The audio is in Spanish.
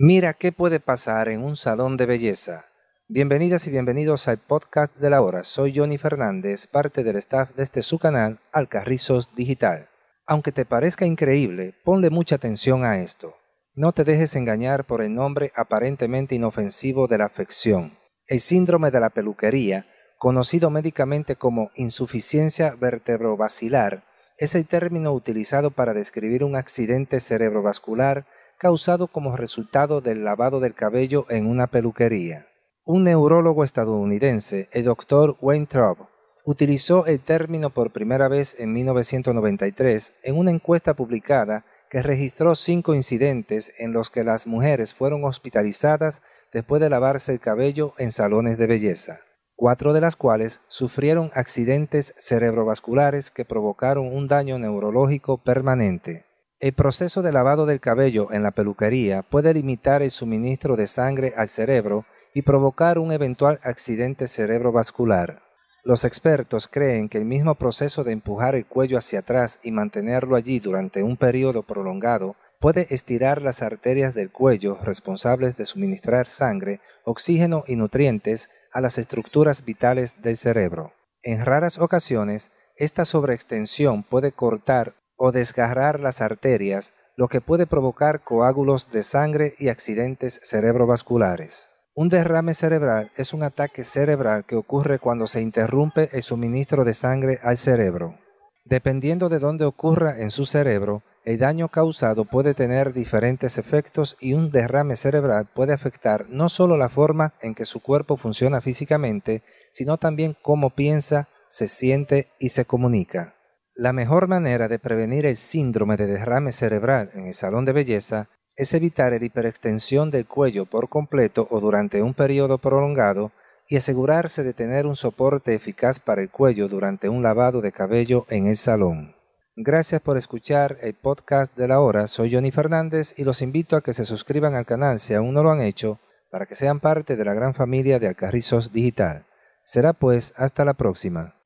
Mira qué puede pasar en un salón de belleza. Bienvenidas y bienvenidos al podcast de la hora. Soy Johnny Fernández, parte del staff de este su canal Alcarrizos Digital. Aunque te parezca increíble, ponle mucha atención a esto. No te dejes engañar por el nombre aparentemente inofensivo de la afección. El síndrome de la peluquería, conocido médicamente como insuficiencia vertebrovacilar, es el término utilizado para describir un accidente cerebrovascular causado como resultado del lavado del cabello en una peluquería. Un neurólogo estadounidense, el doctor Wayne Traub, utilizó el término por primera vez en 1993 en una encuesta publicada que registró cinco incidentes en los que las mujeres fueron hospitalizadas después de lavarse el cabello en salones de belleza, cuatro de las cuales sufrieron accidentes cerebrovasculares que provocaron un daño neurológico permanente. El proceso de lavado del cabello en la peluquería puede limitar el suministro de sangre al cerebro y provocar un eventual accidente cerebrovascular. Los expertos creen que el mismo proceso de empujar el cuello hacia atrás y mantenerlo allí durante un periodo prolongado puede estirar las arterias del cuello responsables de suministrar sangre, oxígeno y nutrientes a las estructuras vitales del cerebro. En raras ocasiones, esta sobreextensión puede cortar o desgarrar las arterias, lo que puede provocar coágulos de sangre y accidentes cerebrovasculares. Un derrame cerebral es un ataque cerebral que ocurre cuando se interrumpe el suministro de sangre al cerebro. Dependiendo de dónde ocurra en su cerebro, el daño causado puede tener diferentes efectos y un derrame cerebral puede afectar no solo la forma en que su cuerpo funciona físicamente, sino también cómo piensa, se siente y se comunica. La mejor manera de prevenir el síndrome de derrame cerebral en el salón de belleza es evitar la hiperextensión del cuello por completo o durante un periodo prolongado y asegurarse de tener un soporte eficaz para el cuello durante un lavado de cabello en el salón. Gracias por escuchar el podcast de la hora. Soy Johnny Fernández y los invito a que se suscriban al canal si aún no lo han hecho para que sean parte de la gran familia de Alcarrizos Digital. Será pues hasta la próxima.